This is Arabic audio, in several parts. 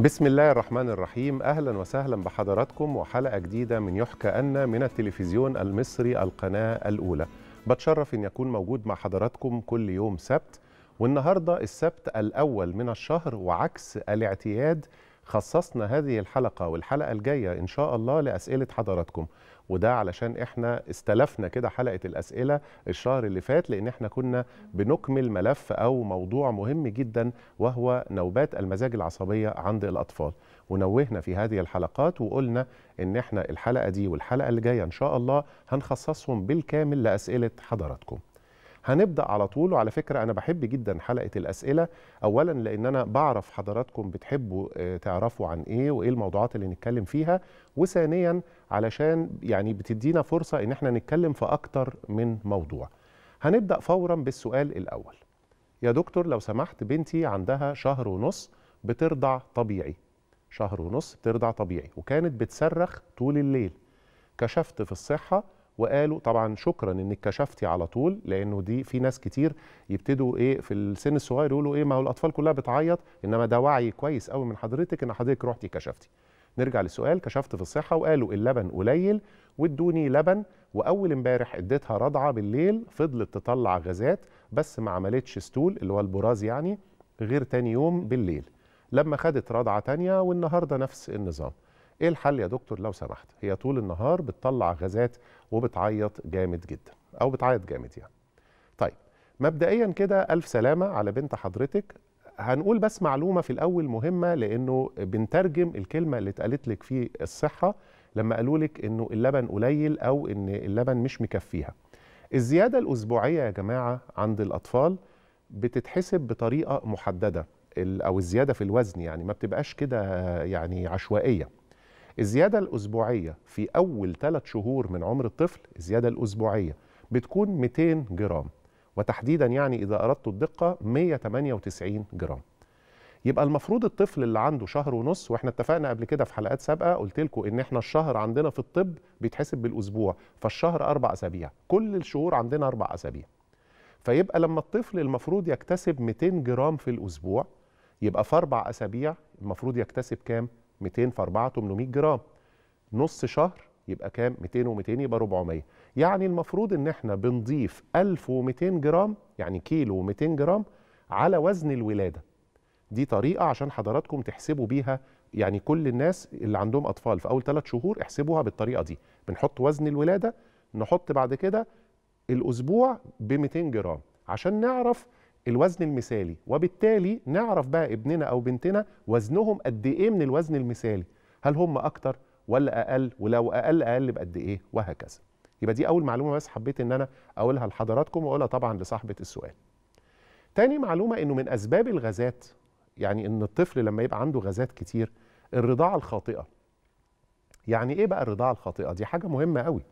بسم الله الرحمن الرحيم أهلا وسهلا بحضراتكم وحلقة جديدة من يحكى أن من التلفزيون المصري القناة الأولى بتشرف أن يكون موجود مع حضراتكم كل يوم سبت والنهاردة السبت الأول من الشهر وعكس الاعتياد خصصنا هذه الحلقة والحلقة الجاية إن شاء الله لأسئلة حضراتكم وده علشان احنا استلفنا كده حلقه الاسئله الشهر اللي فات لان احنا كنا بنكمل ملف او موضوع مهم جدا وهو نوبات المزاج العصبيه عند الاطفال ونوهنا في هذه الحلقات وقلنا ان احنا الحلقه دي والحلقه اللي جايه ان شاء الله هنخصصهم بالكامل لاسئله حضراتكم هنبدا على طول وعلى فكره انا بحب جدا حلقه الاسئله اولا لان انا بعرف حضراتكم بتحبوا آه، تعرفوا عن ايه وايه الموضوعات اللي نتكلم فيها وثانيا علشان يعني بتدينا فرصه ان احنا نتكلم في اكتر من موضوع هنبدا فورا بالسؤال الاول يا دكتور لو سمحت بنتي عندها شهر ونص بترضع طبيعي شهر ونص بترضع طبيعي وكانت بتصرخ طول الليل كشفت في الصحة وقالوا طبعا شكرا انك كشفتي على طول لانه دي في ناس كتير يبتدوا ايه في السن الصغير يقولوا ايه ما هو الاطفال كلها بتعيط انما ده وعي كويس قوي من حضرتك ان حضرتك رحتي كشفتي نرجع للسؤال كشفت في الصحه وقالوا اللبن قليل وادوني لبن واول امبارح اديتها رضعه بالليل فضلت تطلع غازات بس ما عملتش ستول اللي هو البراز يعني غير تاني يوم بالليل لما خدت رضعه تانية والنهارده نفس النظام ايه الحل يا دكتور لو سمحت هي طول النهار بتطلع غازات وبتعيط جامد جدا او بتعيط جامد يعني طيب مبدئيا كده الف سلامه على بنت حضرتك هنقول بس معلومه في الاول مهمه لانه بنترجم الكلمه اللي اتقالت لك في الصحه لما قالوا لك انه اللبن قليل او ان اللبن مش مكفيها الزياده الاسبوعيه يا جماعه عند الاطفال بتتحسب بطريقه محدده او الزياده في الوزن يعني ما بتبقاش كده يعني عشوائيه الزيادة الأسبوعية في أول ثلاث شهور من عمر الطفل الزيادة الأسبوعية بتكون 200 جرام وتحديدا يعني إذا أردت الدقة 198 جرام يبقى المفروض الطفل اللي عنده شهر ونص واحنا اتفقنا قبل كده في حلقات سابقه قلت لكم ان احنا الشهر عندنا في الطب بيتحسب بالاسبوع فالشهر اربع اسابيع كل الشهور عندنا اربع اسابيع فيبقى لما الطفل المفروض يكتسب 200 جرام في الاسبوع يبقى في اربع اسابيع المفروض يكتسب كام 200 في 4 800 جرام نص شهر يبقى كام 200 و200 يبقى 400 يعني المفروض ان احنا بنضيف 1200 جرام يعني كيلو و200 جرام على وزن الولاده دي طريقه عشان حضراتكم تحسبوا بيها يعني كل الناس اللي عندهم اطفال في اول 3 شهور احسبوها بالطريقه دي بنحط وزن الولاده نحط بعد كده الاسبوع ب 200 جرام عشان نعرف الوزن المثالي وبالتالي نعرف بقى ابننا او بنتنا وزنهم قد ايه من الوزن المثالي هل هم اكتر ولا اقل ولو اقل اقل بقد ايه وهكذا يبقى دي اول معلومه بس حبيت ان انا اقولها لحضراتكم واقولها طبعا لصاحبه السؤال تاني معلومه انه من اسباب الغازات يعني ان الطفل لما يبقى عنده غازات كتير الرضاعه الخاطئه يعني ايه بقى الرضاعه الخاطئه دي حاجه مهمه قوي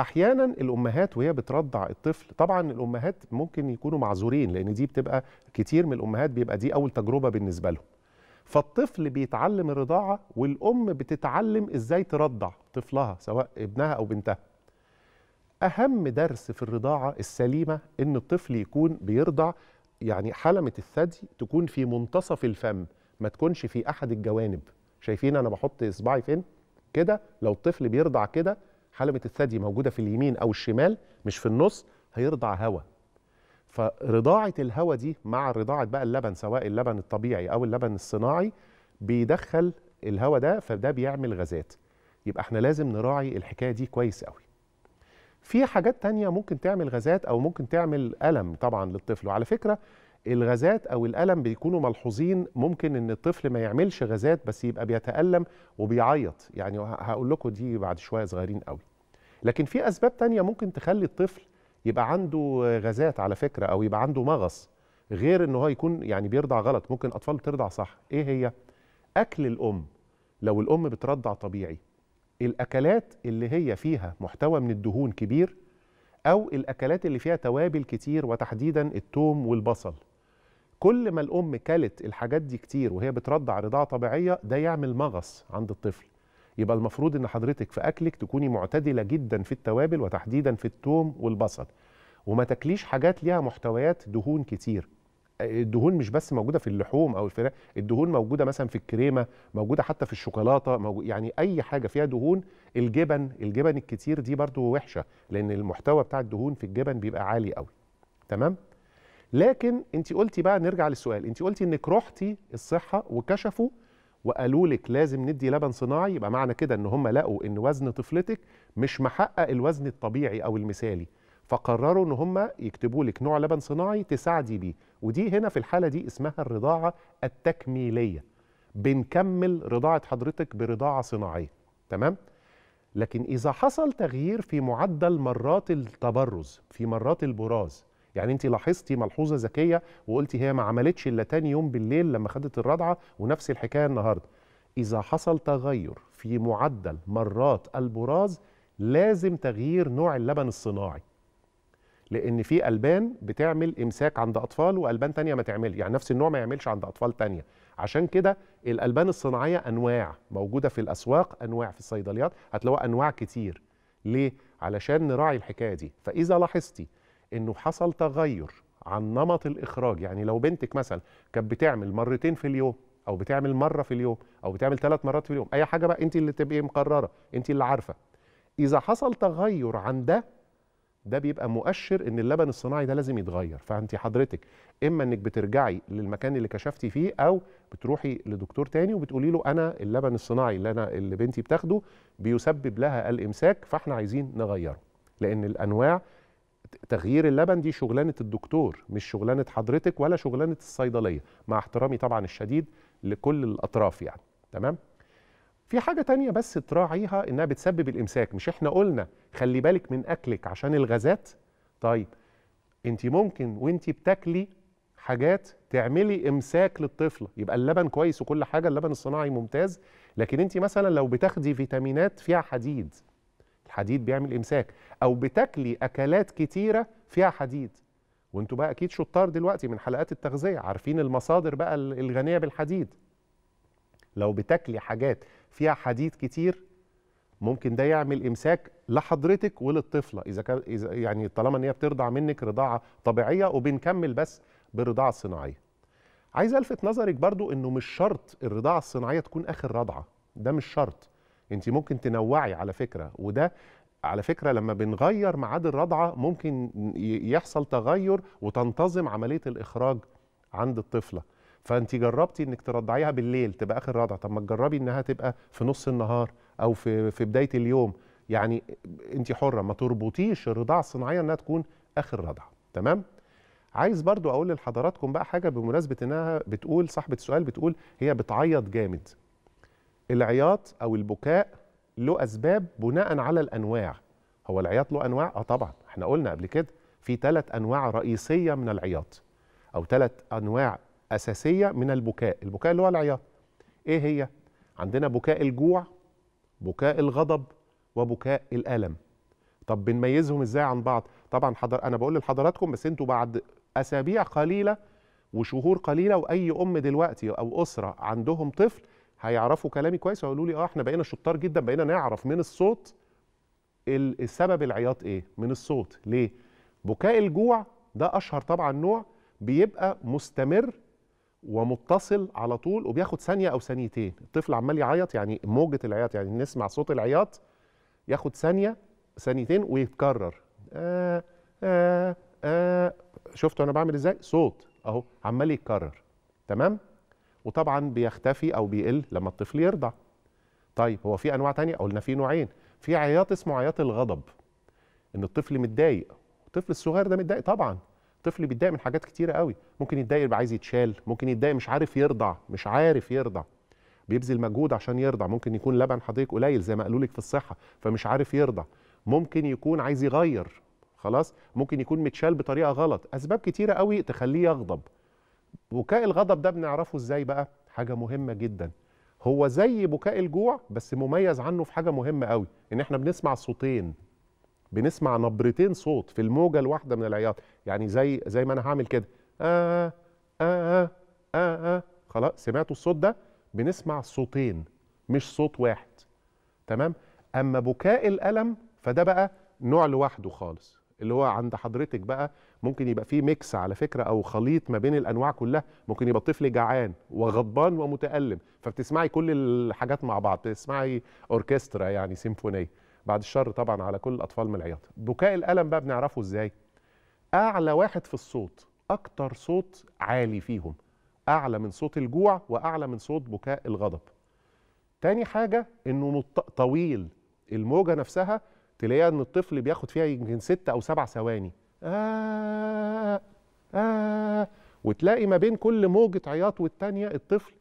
احيانا الامهات وهي بترضع الطفل طبعا الامهات ممكن يكونوا معذورين لان دي بتبقى كتير من الامهات بيبقى دي اول تجربه بالنسبه لهم فالطفل بيتعلم الرضاعه والام بتتعلم ازاي ترضع طفلها سواء ابنها او بنتها اهم درس في الرضاعه السليمه ان الطفل يكون بيرضع يعني حلمه الثدي تكون في منتصف الفم ما تكونش في احد الجوانب شايفين انا بحط اصبعي فين كده لو الطفل بيرضع كده حلبة الثدي موجودة في اليمين أو الشمال مش في النص هيرضع هواء فرضاعة الهواء دي مع رضاعة بقى اللبن سواء اللبن الطبيعي أو اللبن الصناعي بيدخل الهواء ده فده بيعمل غازات يبقى احنا لازم نراعي الحكاية دي كويس قوي في حاجات تانية ممكن تعمل غازات أو ممكن تعمل ألم طبعا للطفل وعلى فكرة الغازات او الالم بيكونوا ملحوظين ممكن ان الطفل ما يعملش غازات بس يبقى بيتالم وبيعيط يعني هقول لكم دي بعد شويه صغيرين قوي لكن في اسباب تانية ممكن تخلي الطفل يبقى عنده غازات على فكره او يبقى عنده مغص غير ان هو يكون يعني بيرضع غلط ممكن اطفال بترضع صح ايه هي اكل الام لو الام بترضع طبيعي الاكلات اللي هي فيها محتوى من الدهون كبير او الاكلات اللي فيها توابل كتير وتحديدا التوم والبصل كل ما الام كلت الحاجات دي كتير وهي بترضع رضاعه طبيعيه ده يعمل مغص عند الطفل يبقى المفروض ان حضرتك في اكلك تكوني معتدله جدا في التوابل وتحديدا في الثوم والبصل وما تاكليش حاجات ليها محتويات دهون كتير آه، الدهون مش بس موجوده في اللحوم او الفراخ الدهون موجوده مثلا في الكريمه موجوده حتى في الشوكولاته موجود يعني اي حاجه فيها دهون الجبن الجبن الكتير دي برضو وحشه لان المحتوى بتاع الدهون في الجبن بيبقى عالي قوي تمام لكن انت قلتي بقى نرجع للسؤال انت قلتي انك رحتي الصحه وكشفوا وقالوا لك لازم ندي لبن صناعي يبقى معنى كده ان هم لقوا ان وزن طفلتك مش محقق الوزن الطبيعي او المثالي فقرروا ان هم يكتبوا لك نوع لبن صناعي تساعدي بيه ودي هنا في الحاله دي اسمها الرضاعه التكميليه بنكمل رضاعه حضرتك برضاعه صناعيه تمام لكن اذا حصل تغيير في معدل مرات التبرز في مرات البراز يعني انت لاحظتي ملحوظه ذكيه وقلتي هي ما عملتش الا تاني يوم بالليل لما خدت الرضعه ونفس الحكايه النهارده اذا حصل تغير في معدل مرات البراز لازم تغيير نوع اللبن الصناعي لان في البان بتعمل امساك عند اطفال والبان تانية ما تعمل يعني نفس النوع ما يعملش عند اطفال تانية عشان كده الالبان الصناعيه انواع موجوده في الاسواق انواع في الصيدليات هتلاقوا انواع كتير ليه علشان نراعي الحكايه دي فاذا لاحظتي انه حصل تغير عن نمط الاخراج يعني لو بنتك مثلا كانت بتعمل مرتين في اليوم او بتعمل مره في اليوم او بتعمل ثلاث مرات في اليوم اي حاجه بقى انت اللي تبقي مقرره انت اللي عارفه اذا حصل تغير عن ده ده بيبقى مؤشر ان اللبن الصناعي ده لازم يتغير فانت حضرتك اما انك بترجعي للمكان اللي كشفتي فيه او بتروحي لدكتور تاني وبتقولي له انا اللبن الصناعي اللي انا اللي بنتي بتاخده بيسبب لها الامساك فاحنا عايزين نغيره لان الانواع تغيير اللبن دي شغلانه الدكتور مش شغلانه حضرتك ولا شغلانه الصيدليه مع احترامي طبعا الشديد لكل الاطراف يعني تمام في حاجه تانية بس تراعيها انها بتسبب الامساك مش احنا قلنا خلي بالك من اكلك عشان الغازات طيب انت ممكن وانت بتاكلي حاجات تعملي امساك للطفله يبقى اللبن كويس وكل حاجه اللبن الصناعي ممتاز لكن انت مثلا لو بتاخدي فيتامينات فيها حديد الحديد بيعمل امساك او بتاكلي اكلات كتيره فيها حديد وانتوا بقى اكيد شطار دلوقتي من حلقات التغذيه عارفين المصادر بقى الغنيه بالحديد لو بتاكلي حاجات فيها حديد كتير ممكن ده يعمل امساك لحضرتك وللطفله اذا كان اذا يعني طالما ان هي بترضع منك رضاعه طبيعيه وبنكمل بس بالرضاعه الصناعيه عايز الفت نظرك برضو انه مش شرط الرضاعه الصناعيه تكون اخر رضعه ده مش شرط انت ممكن تنوعي على فكره وده على فكره لما بنغير ميعاد الرضعه ممكن يحصل تغير وتنتظم عمليه الاخراج عند الطفله فانت جربتي انك ترضعيها بالليل تبقى اخر رضعه طب ما تجربي انها تبقى في نص النهار او في في بدايه اليوم يعني انت حره ما تربطيش الرضاعه الصناعيه انها تكون اخر رضعه تمام عايز برضو اقول لحضراتكم بقى حاجه بمناسبه انها بتقول صاحبه السؤال بتقول هي بتعيط جامد العياط او البكاء له اسباب بناء على الانواع هو العياط له انواع اه طبعا احنا قلنا قبل كده في ثلاث انواع رئيسيه من العياط او ثلاث انواع اساسيه من البكاء البكاء اللي هو العياط ايه هي عندنا بكاء الجوع بكاء الغضب وبكاء الالم طب بنميزهم ازاي عن بعض طبعا حضر انا بقول لحضراتكم بس انتوا بعد اسابيع قليله وشهور قليله واي ام دلوقتي او اسره عندهم طفل هيعرفوا كلامي كويس ويقولوا لي اه احنا بقينا شطار جدا بقينا نعرف من الصوت السبب العياط ايه من الصوت ليه بكاء الجوع ده اشهر طبعا نوع بيبقى مستمر ومتصل على طول وبياخد ثانيه او ثانيتين الطفل عمال يعيط يعني موجه العياط يعني نسمع صوت العياط ياخد ثانيه ثانيتين ويتكرر آه آه آه شفتوا انا بعمل ازاي صوت اهو عمال يتكرر تمام وطبعا بيختفي او بيقل لما الطفل يرضع طيب هو في انواع تانية قلنا في نوعين في عياط اسمه عياط الغضب ان الطفل متضايق الطفل الصغير ده متضايق طبعا الطفل بيتضايق من حاجات كتيرة قوي ممكن يتضايق يبقى عايز يتشال ممكن يتضايق مش عارف يرضع مش عارف يرضع بيبذل مجهود عشان يرضع ممكن يكون لبن حضرتك قليل زي ما قالوا لك في الصحه فمش عارف يرضع ممكن يكون عايز يغير خلاص ممكن يكون متشال بطريقه غلط اسباب كتيره قوي تخليه يغضب بكاء الغضب ده بنعرفه ازاي بقى حاجه مهمه جدا هو زي بكاء الجوع بس مميز عنه في حاجه مهمه قوي ان احنا بنسمع صوتين بنسمع نبرتين صوت في الموجه الواحده من العياط يعني زي زي ما انا هعمل كده آه, آه آه آه آه خلاص سمعتوا الصوت ده بنسمع صوتين مش صوت واحد تمام اما بكاء الالم فده بقى نوع لوحده خالص اللي هو عند حضرتك بقى ممكن يبقى فيه ميكس على فكره او خليط ما بين الانواع كلها ممكن يبقى الطفل جعان وغضبان ومتالم فبتسمعي كل الحاجات مع بعض تسمعي اوركسترا يعني سيمفونيه بعد الشر طبعا على كل الاطفال من العياط بكاء الالم بقى بنعرفه ازاي اعلى واحد في الصوت اكتر صوت عالي فيهم اعلى من صوت الجوع واعلى من صوت بكاء الغضب تاني حاجه انه طويل الموجه نفسها تلاقيها ان الطفل بياخد فيها يمكن ست او سبع ثواني آه،, آه آه وتلاقي ما بين كل موجه عياط والتانيه الطفل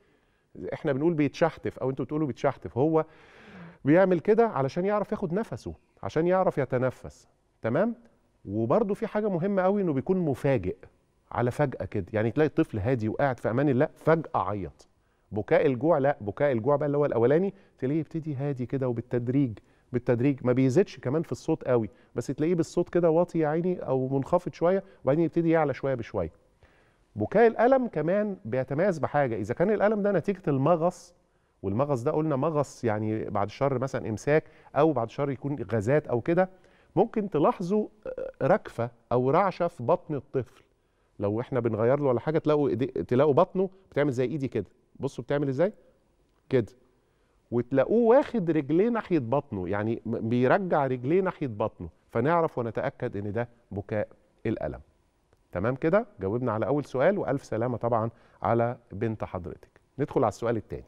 احنا بنقول بيتشحتف او انتوا بتقولوا بيتشحتف هو بيعمل كده علشان يعرف ياخد نفسه عشان يعرف يتنفس تمام وبرده في حاجه مهمه قوي انه بيكون مفاجئ على فجاه كده يعني تلاقي الطفل هادي وقاعد في امان الله فجاه عيط بكاء الجوع لا بكاء الجوع بقى اللي هو الاولاني تلاقيه يبتدي هادي كده وبالتدريج بالتدريج ما بيزيدش كمان في الصوت قوي بس تلاقيه بالصوت كده واطي يا عيني او منخفض شويه وبعدين يبتدي يعلى شويه بشويه بكاء الالم كمان بيتميز بحاجه اذا كان الالم ده نتيجه المغص والمغص ده قلنا مغص يعني بعد الشر مثلا امساك او بعد الشر يكون غازات او كده ممكن تلاحظوا آه، ركفه او رعشه في بطن الطفل لو احنا بنغير له ولا حاجه تلاقوا تلاقوا بطنه بتعمل زي ايدي كده بصوا بتعمل ازاي كده وتلاقوه واخد رجليه ناحيه بطنه يعني بيرجع رجليه ناحيه بطنه فنعرف ونتاكد ان ده بكاء الالم تمام كده جاوبنا على اول سؤال والف سلامه طبعا على بنت حضرتك ندخل على السؤال الثاني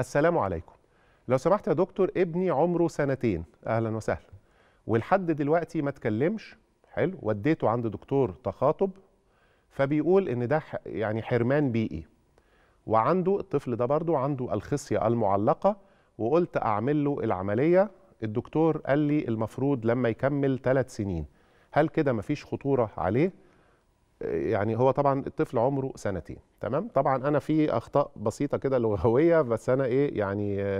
السلام عليكم لو سمحت يا دكتور ابني عمره سنتين اهلا وسهلا ولحد دلوقتي ما اتكلمش حلو وديته عند دكتور تخاطب فبيقول ان ده يعني حرمان بيئي وعنده الطفل ده برضو عنده الخصية المعلقة وقلت أعمل له العملية الدكتور قال لي المفروض لما يكمل ثلاث سنين هل كده مفيش خطورة عليه؟ يعني هو طبعا الطفل عمره سنتين تمام طبعا انا في اخطاء بسيطه كده لغويه بس انا ايه يعني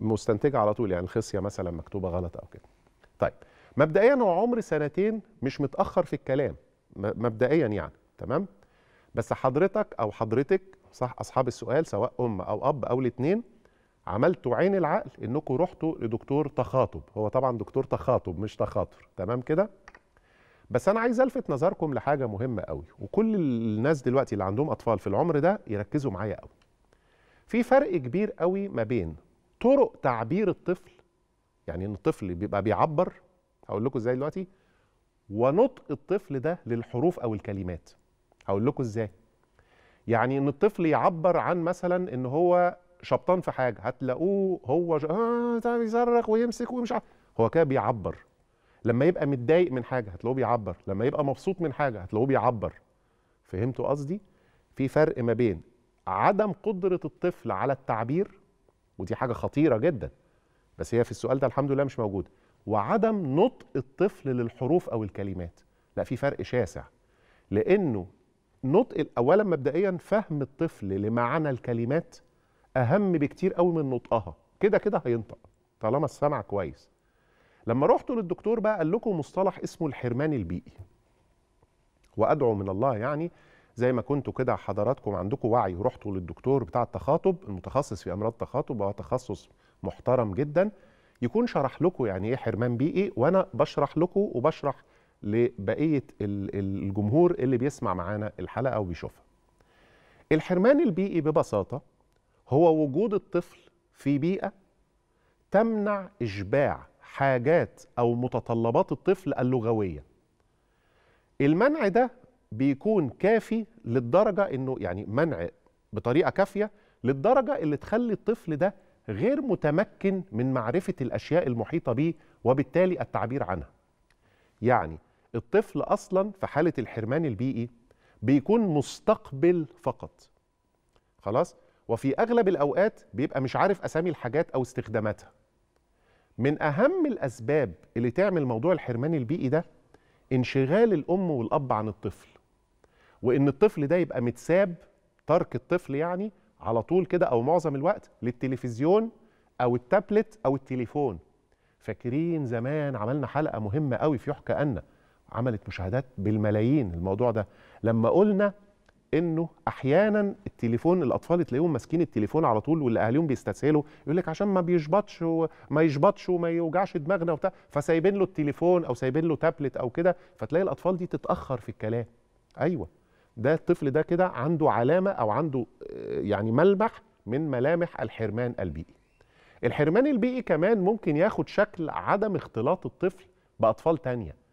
مستنتجه على طول يعني الخصيه مثلا مكتوبه غلط او كده طيب مبدئيا هو عمر سنتين مش متاخر في الكلام مبدئيا يعني تمام بس حضرتك او حضرتك صح اصحاب السؤال سواء ام او اب او الاثنين عملتوا عين العقل انكم رحتوا لدكتور تخاطب هو طبعا دكتور تخاطب مش تخاطر تمام كده بس انا عايز الفت نظركم لحاجه مهمه قوي وكل الناس دلوقتي اللي عندهم اطفال في العمر ده يركزوا معايا قوي في فرق كبير قوي ما بين طرق تعبير الطفل يعني ان الطفل بيبقى بيعبر هقول لكم ازاي دلوقتي ونطق الطفل ده للحروف او الكلمات هقول لكم ازاي يعني ان الطفل يعبر عن مثلا ان هو شبطان في حاجه هتلاقوه هو ج... آه بيصرخ ويمسك ومش عارف هو كده بيعبر لما يبقى متضايق من حاجه هتلاقوه بيعبر لما يبقى مبسوط من حاجه هتلاقوه بيعبر فهمتوا قصدي في فرق ما بين عدم قدره الطفل على التعبير ودي حاجه خطيره جدا بس هي في السؤال ده الحمد لله مش موجوده وعدم نطق الطفل للحروف او الكلمات لا في فرق شاسع لانه نطق اولا مبدئيا فهم الطفل لمعنى الكلمات اهم بكتير قوي من نطقها كده كده هينطق طالما السمع كويس لما رحت للدكتور بقى قال لكم مصطلح اسمه الحرمان البيئي وادعو من الله يعني زي ما كنتوا كده حضراتكم عندكم وعي ورحتوا للدكتور بتاع التخاطب المتخصص في امراض التخاطب وهو تخصص محترم جدا يكون شرح لكم يعني ايه حرمان بيئي وانا بشرح لكم وبشرح لبقيه الجمهور اللي بيسمع معانا الحلقه وبيشوفها. الحرمان البيئي ببساطه هو وجود الطفل في بيئه تمنع اشباع حاجات او متطلبات الطفل اللغويه. المنع ده بيكون كافي للدرجه انه يعني منع بطريقه كافيه للدرجه اللي تخلي الطفل ده غير متمكن من معرفه الاشياء المحيطه به وبالتالي التعبير عنها. يعني الطفل اصلا في حاله الحرمان البيئي بيكون مستقبل فقط خلاص وفي اغلب الاوقات بيبقى مش عارف اسامي الحاجات او استخداماتها من اهم الاسباب اللي تعمل موضوع الحرمان البيئي ده انشغال الام والاب عن الطفل وان الطفل ده يبقى متساب ترك الطفل يعني على طول كده او معظم الوقت للتلفزيون او التابلت او التليفون فاكرين زمان عملنا حلقه مهمه قوي في يحكى أن عملت مشاهدات بالملايين الموضوع ده لما قلنا انه احيانا التليفون الاطفال تلاقيهم ماسكين التليفون على طول واللي اهاليهم بيستسهلوا يقول لك عشان ما بيشبطش وما يشبطش وما يوجعش دماغنا وبتاع فسايبين له التليفون او سايبين له تابلت او كده فتلاقي الاطفال دي تتاخر في الكلام ايوه ده الطفل ده كده عنده علامه او عنده آه، يعني ملمح من ملامح الحرمان البيئي الحرمان البيئي كمان ممكن ياخد شكل عدم اختلاط الطفل باطفال تانيه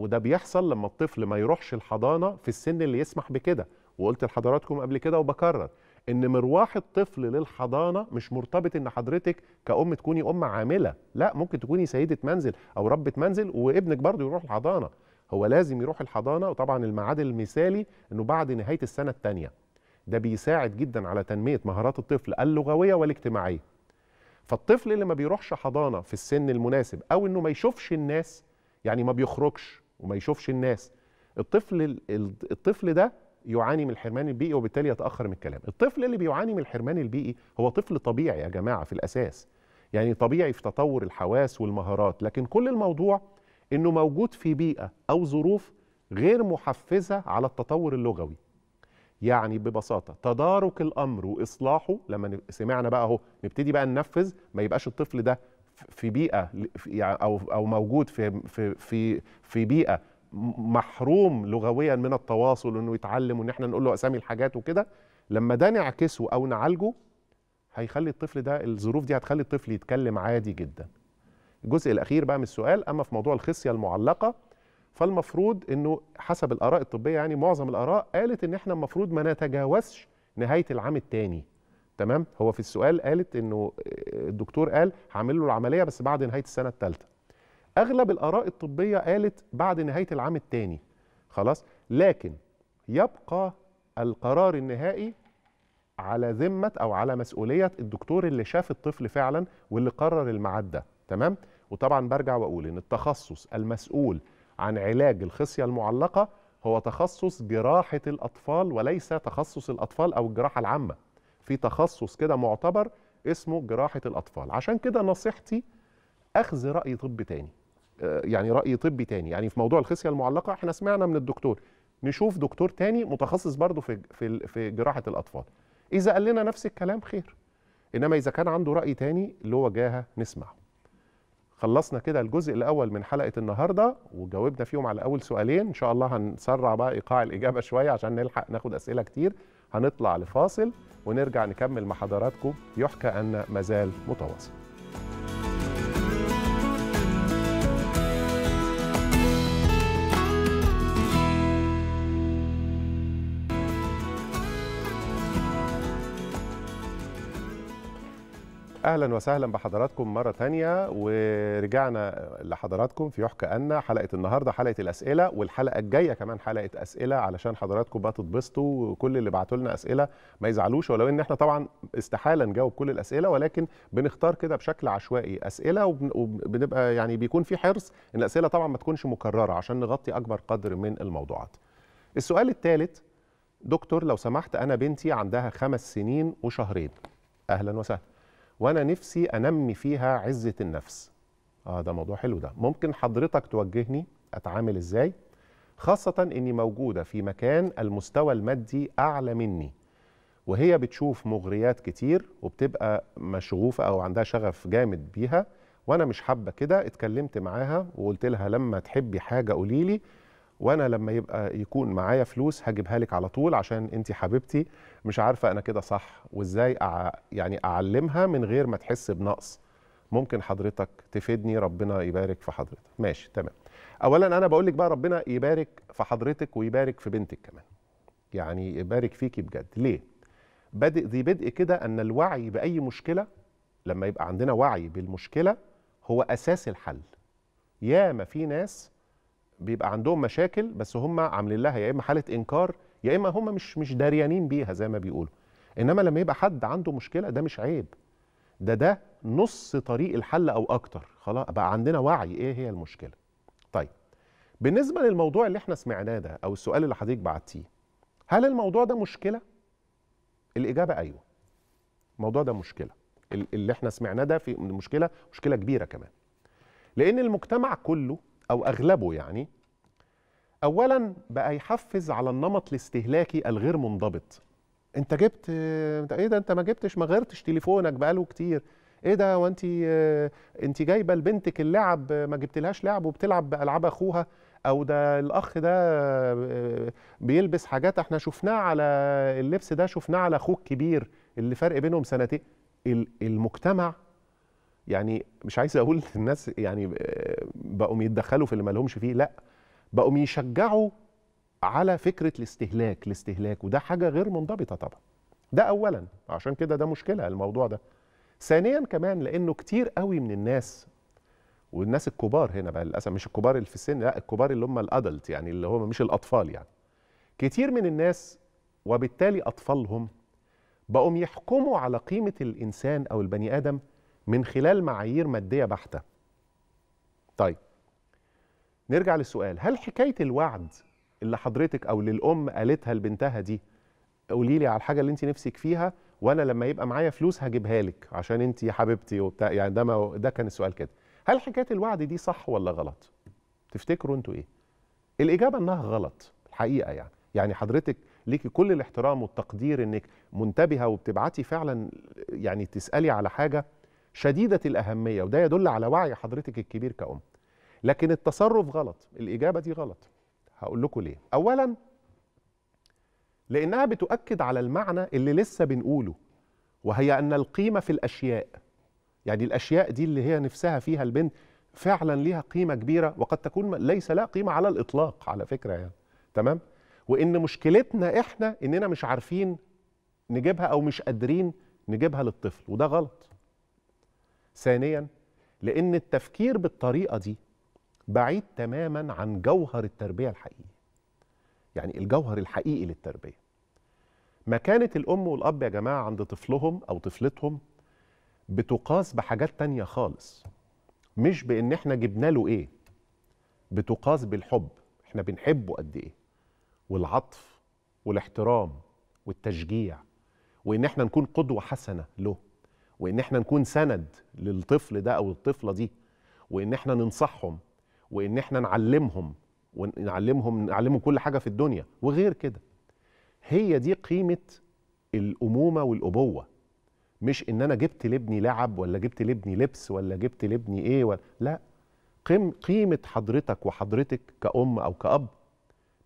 وده بيحصل لما الطفل ما يروحش الحضانه في السن اللي يسمح بكده وقلت لحضراتكم قبل كده وبكرر ان مروحه الطفل للحضانه مش مرتبط ان حضرتك كأم تكوني ام عامله لا ممكن تكوني سيده منزل او ربه منزل وابنك برضه يروح الحضانه هو لازم يروح الحضانه وطبعا الميعاد المثالي انه بعد نهايه السنه الثانيه ده بيساعد جدا على تنميه مهارات الطفل اللغويه والاجتماعيه فالطفل اللي ما بيروحش حضانه في السن المناسب او انه ما يشوفش الناس يعني ما بيخرجش وما يشوفش الناس الطفل الطفل ده يعاني من الحرمان البيئي وبالتالي يتاخر من الكلام الطفل اللي بيعاني من الحرمان البيئي هو طفل طبيعي يا جماعه في الاساس يعني طبيعي في تطور الحواس والمهارات لكن كل الموضوع انه موجود في بيئه او ظروف غير محفزه على التطور اللغوي يعني ببساطه تدارك الامر واصلاحه لما سمعنا بقى اهو نبتدي بقى ننفذ ما يبقاش الطفل ده في بيئه او او موجود في في في في بيئه محروم لغويا من التواصل انه يتعلم وان احنا نقول له اسامي الحاجات وكده لما ده نعكسه او نعالجه هيخلي الطفل ده الظروف دي هتخلي الطفل يتكلم عادي جدا الجزء الاخير بقى من السؤال اما في موضوع الخصيه المعلقه فالمفروض انه حسب الاراء الطبيه يعني معظم الاراء قالت ان احنا المفروض ما نتجاوزش نهايه العام الثاني تمام هو في السؤال قالت انه آه، الدكتور قال هعمل له العمليه بس بعد نهايه السنه الثالثه اغلب الاراء الطبيه قالت بعد نهايه العام الثاني خلاص لكن يبقى القرار النهائي على ذمه او على مسؤوليه الدكتور اللي شاف الطفل فعلا واللي قرر الميعاد ده تمام وطبعا برجع واقول ان التخصص المسؤول عن علاج الخصيه المعلقه هو تخصص جراحه الاطفال وليس تخصص الاطفال او الجراحه العامه في تخصص كده معتبر اسمه جراحه الاطفال عشان كده نصيحتي اخذ راي طب تاني آه، يعني راي طبي تاني يعني في موضوع الخصيه المعلقه احنا سمعنا من الدكتور نشوف دكتور تاني متخصص برضه في في في جراحه الاطفال اذا قال لنا نفس الكلام خير انما اذا كان عنده راي تاني اللي هو جاهه نسمعه خلصنا كده الجزء الاول من حلقه النهارده وجاوبنا فيهم على اول سؤالين ان شاء الله هنسرع بقى ايقاع الاجابه شويه عشان نلحق ناخد اسئله كتير هنطلع لفاصل ونرجع نكمل مع حضراتكم يحكى أن مازال متواصل اهلا وسهلا بحضراتكم مره ثانيه ورجعنا لحضراتكم في يحكى ان حلقه النهارده حلقه الاسئله والحلقه الجايه كمان حلقه اسئله علشان حضراتكم بقى تتبسطوا وكل اللي بعتوا لنا اسئله ما يزعلوش ولو ان احنا طبعا استحاله نجاوب كل الاسئله ولكن بنختار كده بشكل عشوائي اسئله وبنبقى يعني بيكون في حرص ان الاسئله طبعا ما تكونش مكرره عشان نغطي اكبر قدر من الموضوعات. السؤال الثالث دكتور لو سمحت انا بنتي عندها خمس سنين وشهرين اهلا وسهلا وانا نفسي انمي فيها عزه النفس اه ده موضوع حلو ده ممكن حضرتك توجهني اتعامل ازاي خاصه اني موجوده في مكان المستوى المادي اعلى مني وهي بتشوف مغريات كتير وبتبقى مشغوفه او عندها شغف جامد بيها وانا مش حابه كده اتكلمت معاها وقلت لها لما تحبي حاجه قولي لي وانا لما يبقى يكون معايا فلوس هجيبها لك على طول عشان انت حبيبتي مش عارفه انا كده صح وازاي أع... يعني اعلمها من غير ما تحس بنقص ممكن حضرتك تفيدني ربنا يبارك في حضرتك ماشي تمام اولا انا بقول لك بقى ربنا يبارك في حضرتك ويبارك في بنتك كمان يعني يبارك فيكي بجد ليه بادئ ذي بدء كده ان الوعي باي مشكله لما يبقى عندنا وعي بالمشكله هو اساس الحل ياما في ناس بيبقى عندهم مشاكل بس هم عاملين لها يا اما حاله انكار يا اما هم مش مش داريانين بيها زي ما بيقولوا انما لما يبقى حد عنده مشكله ده مش عيب ده ده نص طريق الحل او اكتر خلاص بقى عندنا وعي ايه هي المشكله طيب بالنسبه للموضوع اللي احنا سمعناه ده او السؤال اللي حضرتك بعتيه هل الموضوع ده مشكله الاجابه ايوه الموضوع ده مشكله اللي احنا سمعناه ده في مشكله مشكله كبيره كمان لان المجتمع كله أو أغلبه يعني أولا بقى يحفز على النمط الاستهلاكي الغير منضبط أنت جبت إيه ده أنت ما جبتش ما غيرتش تليفونك بقاله كتير ايه ده وانت انت جايبه لبنتك اللعب ما جبتلهاش لعب وبتلعب بالعاب اخوها او ده الاخ ده بيلبس حاجات احنا شفناه على اللبس ده شفناه على اخوه الكبير اللي فرق بينهم سنتين المجتمع يعني مش عايز اقول الناس يعني آه، بقوا يتدخلوا في اللي ما لهمش فيه لا بقوا يشجعوا على فكره الاستهلاك الاستهلاك وده حاجه غير منضبطه طبعا ده اولا عشان كده ده مشكله الموضوع ده ثانيا كمان لانه كتير قوي من الناس والناس الكبار هنا بقى للاسف مش الكبار اللي في السن لا الكبار اللي هم الادلت يعني اللي هم مش الاطفال يعني كتير من الناس وبالتالي اطفالهم بقوا يحكموا على قيمه الانسان او البني ادم من خلال معايير ماديه بحته طيب نرجع للسؤال هل حكايه الوعد اللي حضرتك او للام قالتها لبنتها دي قولي لي على الحاجه اللي انت نفسك فيها وانا لما يبقى معايا فلوس هجيبها لك عشان انت حبيبتي وبتاع يعني ده ما ده كان السؤال كده هل حكايه الوعد دي صح ولا غلط تفتكروا انتوا ايه الاجابه انها غلط الحقيقه يعني يعني حضرتك ليكي كل الاحترام والتقدير انك منتبهه وبتبعتي فعلا يعني تسالي على حاجه شديدة الأهمية وده يدل على وعي حضرتك الكبير كأم لكن التصرف غلط الإجابة دي غلط هقول لكم ليه أولا لأنها بتؤكد على المعنى اللي لسه بنقوله وهي أن القيمة في الأشياء يعني الأشياء دي اللي هي نفسها فيها البنت فعلا ليها قيمة كبيرة وقد تكون ليس لها قيمة على الإطلاق على فكرة يعني تمام وإن مشكلتنا إحنا إننا مش عارفين نجيبها أو مش قادرين نجيبها للطفل وده غلط ثانيا لأن التفكير بالطريقة دي بعيد تماما عن جوهر التربية الحقيقي يعني الجوهر الحقيقي للتربية مكانة الأم والأب يا جماعة عند طفلهم أو طفلتهم بتقاس بحاجات تانية خالص مش بإن إحنا جبنا له إيه بتقاس بالحب إحنا بنحبه قد إيه والعطف والاحترام والتشجيع وإن إحنا نكون قدوة حسنة له وان احنا نكون سند للطفل ده او الطفله دي وان احنا ننصحهم وان احنا نعلمهم ونعلمهم نعلمهم كل حاجه في الدنيا وغير كده هي دي قيمه الامومه والابوه مش ان انا جبت لابني لعب ولا جبت لابني لبس ولا جبت لابني ايه ولا لا قيم قيمه حضرتك وحضرتك كأم او كأب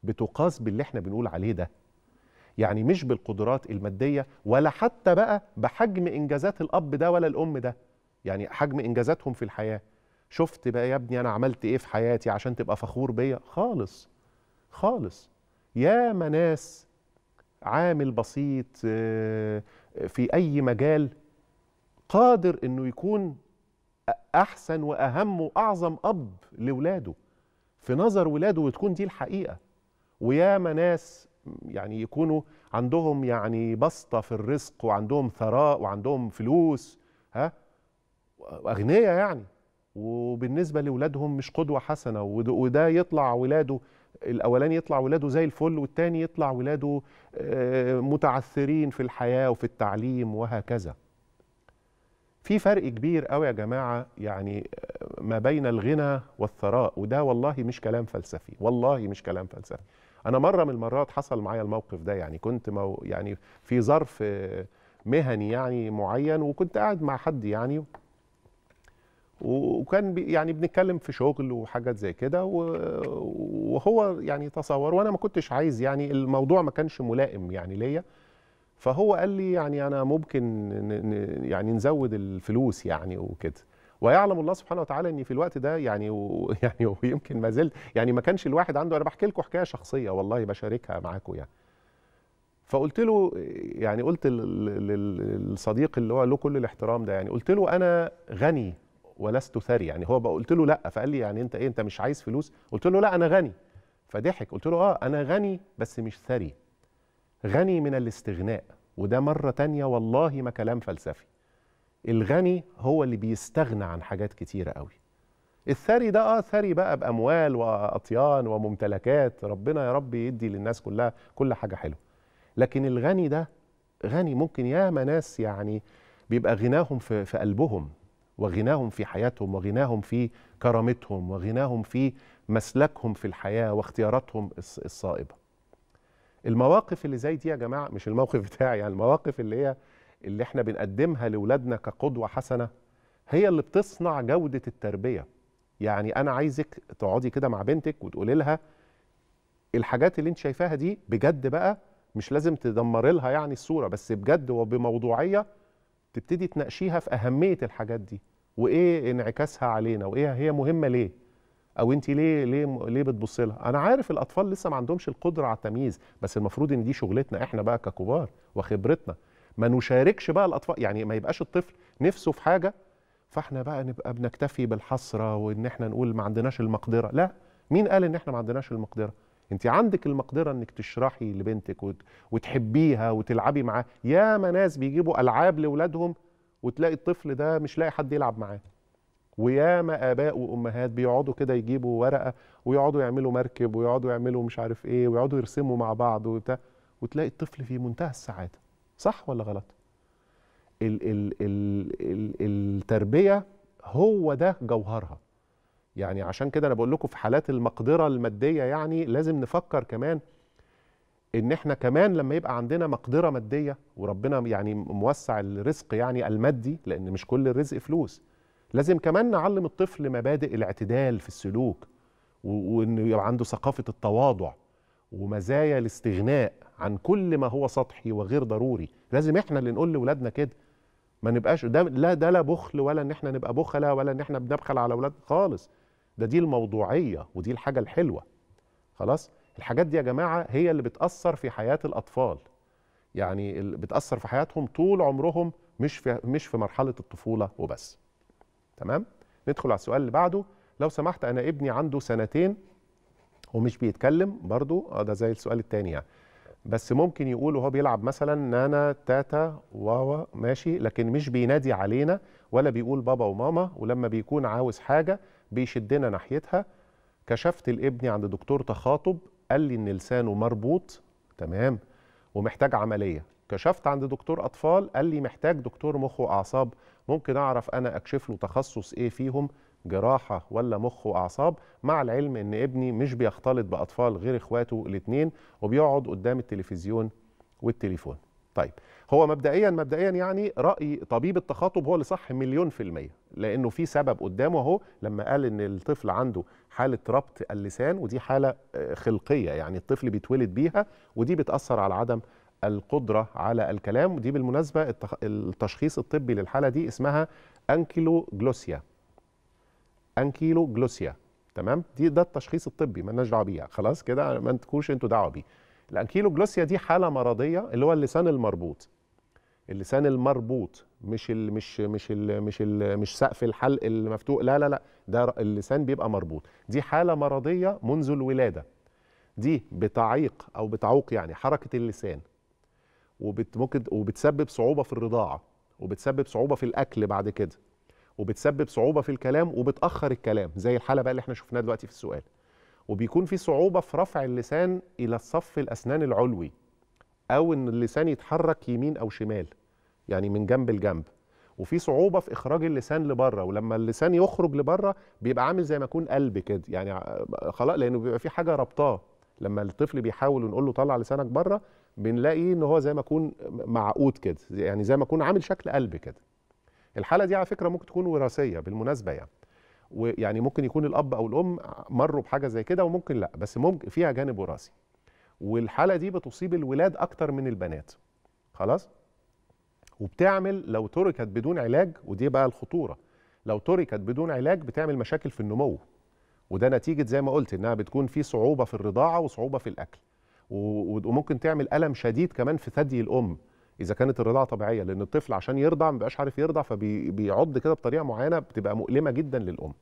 بتقاس باللي احنا بنقول عليه ده يعني مش بالقدرات الماديه ولا حتى بقى بحجم انجازات الاب ده ولا الام ده يعني حجم انجازاتهم في الحياه شفت بقى يا ابني انا عملت ايه في حياتي عشان تبقى فخور بيا خالص خالص يا مناس عامل بسيط آه، في اي مجال قادر انه يكون احسن واهم واعظم اب لاولاده في نظر ولاده وتكون دي الحقيقه ويا مناس يعني يكونوا عندهم يعني بسطه في الرزق وعندهم ثراء وعندهم فلوس ها اغنياء يعني وبالنسبه لاولادهم مش قدوه حسنه وده يطلع ولاده الاولاني يطلع ولاده زي الفل والتاني يطلع ولاده آه، متعثرين في الحياه وفي التعليم وهكذا في فرق كبير قوي يا جماعه يعني آه، ما بين الغنى والثراء وده والله مش كلام فلسفي والله مش كلام فلسفي انا مره من المرات حصل معايا الموقف ده يعني كنت مو يعني في ظرف مهني يعني معين وكنت قاعد مع حد يعني وكان يعني بنتكلم في شغل وحاجات زي كده وهو يعني تصور وانا ما كنتش عايز يعني الموضوع ما كانش ملائم يعني ليا فهو قال لي يعني انا ممكن يعني نزود الفلوس يعني وكده ويعلم الله سبحانه وتعالى ان في الوقت ده يعني و... يعني ويمكن ما زلت يعني ما كانش الواحد عنده انا بحكي لكم حكايه شخصيه والله بشاركها معاكم يعني فقلت له يعني قلت للصديق اللي هو له كل الاحترام ده يعني قلت له انا غني ولست ثري يعني هو قلت له لا فقال لي يعني انت ايه انت مش عايز فلوس قلت له لا انا غني فضحك قلت له اه انا غني بس مش ثري غني من الاستغناء وده مره تانية والله ما كلام فلسفي الغني هو اللي بيستغنى عن حاجات كتيرة قوي الثري ده اه ثري بقى باموال واطيان وممتلكات ربنا يا رب يدي للناس كلها كل حاجه حلوه لكن الغني ده غني ممكن ياما ناس يعني بيبقى غناهم في, في قلبهم وغناهم في حياتهم وغناهم في كرامتهم وغناهم في مسلكهم في الحياه واختياراتهم الصائبه المواقف اللي زي دي يا جماعه مش الموقف بتاعي يعني المواقف اللي هي اللي احنا بنقدمها لاولادنا كقدوه حسنه هي اللي بتصنع جوده التربيه يعني انا عايزك تقعدي كده مع بنتك وتقولي لها الحاجات اللي انت شايفاها دي بجد بقى مش لازم تدمري لها يعني الصوره بس بجد وبموضوعيه تبتدي تناقشيها في اهميه الحاجات دي وايه انعكاسها علينا وايه هي مهمه ليه او انت ليه ليه ليه بتبصي لها انا عارف الاطفال لسه ما عندهمش القدره على التمييز بس المفروض ان دي شغلتنا احنا بقى ككبار وخبرتنا ما نشاركش بقى الاطفال يعني ما يبقاش الطفل نفسه في حاجه فاحنا بقى نبقى بنكتفي بالحسره وان احنا نقول ما عندناش المقدره لا مين قال ان احنا ما عندناش المقدره انت عندك المقدره انك تشرحي لبنتك وتحبيها وتلعبي معاها ياما ناس بيجيبوا العاب لاولادهم وتلاقي الطفل ده مش لاقي حد يلعب معاه وياما اباء وامهات بيقعدوا كده يجيبوا ورقه ويقعدوا يعملوا مركب ويقعدوا يعملوا مش عارف ايه ويقعدوا يرسموا مع بعض وبتاع وتلاقي الطفل في منتهى السعاده صح ولا غلط ال ال ال ال التربيه هو ده جوهرها يعني عشان كده انا بقول لكم في حالات المقدره الماديه يعني لازم نفكر كمان ان احنا كمان لما يبقى عندنا مقدره ماديه وربنا يعني موسع الرزق يعني المادي لان مش كل الرزق فلوس لازم كمان نعلم الطفل مبادئ الاعتدال في السلوك وانه يبقى عنده ثقافه التواضع ومزايا الاستغناء عن كل ما هو سطحي وغير ضروري لازم احنا اللي نقول لاولادنا كده ما نبقاش ده لا ده لا بخل ولا ان احنا نبقى بخله ولا ان احنا بنبخل على اولادنا خالص ده دي الموضوعيه ودي الحاجه الحلوه خلاص الحاجات دي يا جماعه هي اللي بتاثر في حياه الاطفال يعني بتاثر في حياتهم طول عمرهم مش في مش في مرحله الطفوله وبس تمام ندخل على السؤال اللي بعده لو سمحت انا ابني عنده سنتين ومش بيتكلم برضو اه ده زي السؤال التاني يعني بس ممكن يقول وهو بيلعب مثلا نانا تاتا واوا ماشي لكن مش بينادي علينا ولا بيقول بابا وماما ولما بيكون عاوز حاجه بيشدنا ناحيتها كشفت الابن عند دكتور تخاطب قال لي ان لسانه مربوط تمام ومحتاج عمليه كشفت عند دكتور اطفال قال لي محتاج دكتور مخ واعصاب ممكن اعرف انا اكشف له تخصص ايه فيهم جراحه ولا مخ واعصاب مع العلم ان ابني مش بيختلط باطفال غير اخواته الاثنين وبيقعد قدام التلفزيون والتليفون طيب هو مبدئيا مبدئيا يعني راي طبيب التخاطب هو اللي صح مليون في الميه لانه في سبب قدامه اهو لما قال ان الطفل عنده حاله ربط اللسان ودي حاله آه، خلقيه يعني الطفل بيتولد بيها ودي بتاثر على عدم القدره على الكلام ودي بالمناسبه التشخيص الطبي للحاله دي اسمها أنكلوجلوسيا انكيلو جلوسيا تمام دي ده التشخيص الطبي مالناش دعوه بيها خلاص كده ما انتكوش انتوا دعوه بيه الانكيلو جلوسيا دي حاله مرضيه اللي هو اللسان المربوط اللسان المربوط مش ال مش مش ال مش ال مش سقف الحلق المفتوح لا لا لا ده اللسان بيبقى مربوط دي حاله مرضيه منذ الولاده دي بتعيق او بتعوق يعني حركه اللسان وبت ممكن وبتسبب صعوبه في الرضاعه وبتسبب صعوبه في الاكل بعد كده وبتسبب صعوبه في الكلام وبتاخر الكلام زي الحاله بقى اللي احنا شفناها دلوقتي في السؤال وبيكون في صعوبه في رفع اللسان الى الصف الاسنان العلوي او ان اللسان يتحرك يمين او شمال يعني من جنب لجنب وفي صعوبه في اخراج اللسان لبره ولما اللسان يخرج لبره بيبقى عامل زي ما يكون قلب كده يعني خلاص لانه بيبقى في حاجه رابطاه لما الطفل بيحاول ونقول له طلع لسانك بره بنلاقي ان هو زي ما يكون معقود كده يعني زي ما يكون عامل شكل قلب كده الحاله دي على فكره ممكن تكون وراثيه بالمناسبه يعني ويعني ممكن يكون الاب او الام مروا بحاجه زي كده وممكن لا بس ممكن فيها جانب وراثي والحاله دي بتصيب الولاد اكتر من البنات خلاص وبتعمل لو تركت بدون علاج ودي بقى الخطوره لو تركت بدون علاج بتعمل مشاكل في النمو وده نتيجه زي ما قلت انها بتكون في صعوبه في الرضاعه وصعوبه في الاكل وممكن تعمل الم شديد كمان في ثدي الام اذا كانت الرضاعه طبيعيه لان الطفل عشان يرضع ما بيبقاش عارف يرضع فبيعض كده بطريقه معينه بتبقى مؤلمه جدا للام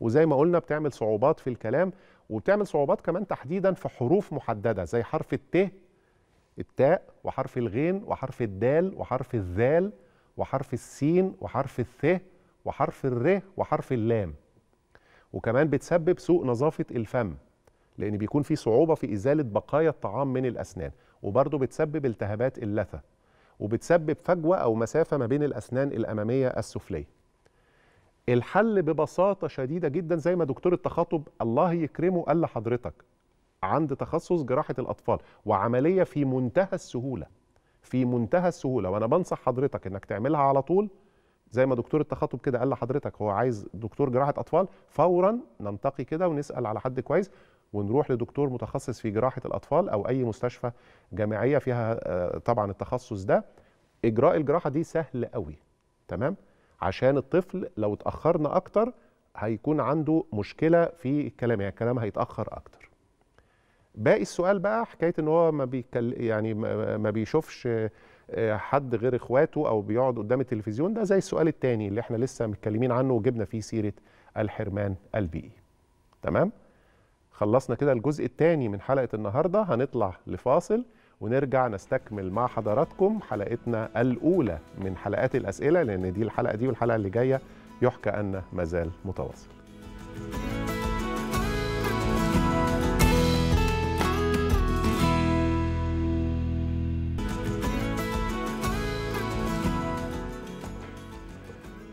وزي ما قلنا بتعمل صعوبات في الكلام وبتعمل صعوبات كمان تحديدا في حروف محدده زي حرف الت التاء وحرف الغين وحرف الدال وحرف الذال وحرف السين وحرف الث وحرف الر وحرف اللام وكمان بتسبب سوء نظافه الفم لان بيكون في صعوبه في ازاله بقايا الطعام من الاسنان وبرضه بتسبب التهابات اللثه وبتسبب فجوه او مسافه ما بين الاسنان الاماميه السفليه. الحل ببساطه شديده جدا زي ما دكتور التخاطب الله يكرمه قال لحضرتك عند تخصص جراحه الاطفال وعمليه في منتهى السهوله. في منتهى السهوله وانا بنصح حضرتك انك تعملها على طول زي ما دكتور التخاطب كده قال لحضرتك هو عايز دكتور جراحه اطفال فورا ننتقي كده ونسال على حد كويس ونروح لدكتور متخصص في جراحه الاطفال او اي مستشفى جامعيه فيها آه، طبعا التخصص ده اجراء الجراحه دي سهل قوي تمام عشان الطفل لو اتاخرنا اكتر هيكون عنده مشكله في الكلام يعني الكلام هيتاخر اكتر باقي السؤال بقى حكايه ان هو ما بيكل يعني ما بيشوفش آه، حد غير اخواته او بيقعد قدام التلفزيون ده زي السؤال التاني اللي احنا لسه متكلمين عنه وجبنا فيه سيره الحرمان البيئي تمام خلصنا كده الجزء الثاني من حلقه النهارده هنطلع لفاصل ونرجع نستكمل مع حضراتكم حلقتنا الاولى من حلقات الاسئله لان دي الحلقه دي والحلقه اللي جايه يحكى ان مازال متواصل.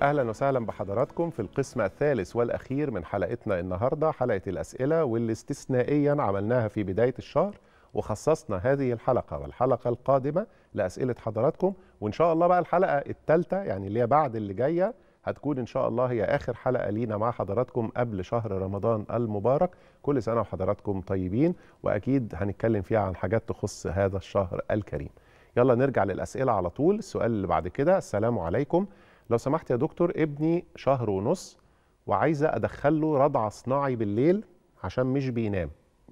اهلا وسهلا بحضراتكم في القسم الثالث والاخير من حلقتنا النهارده حلقه الاسئله واللي استثنائيا عملناها في بدايه الشهر وخصصنا هذه الحلقه والحلقه القادمه لاسئله حضراتكم وان شاء الله بقى الحلقه الثالثه يعني اللي هي بعد اللي جايه هتكون ان شاء الله هي اخر حلقه لينا مع حضراتكم قبل شهر رمضان المبارك كل سنه وحضراتكم طيبين واكيد هنتكلم فيها عن حاجات تخص هذا الشهر الكريم يلا نرجع للاسئله على طول السؤال اللي بعد كده السلام عليكم لو سمحت يا دكتور ابني شهر ونص وعايزه ادخل له رضع صناعي بالليل عشان مش بينام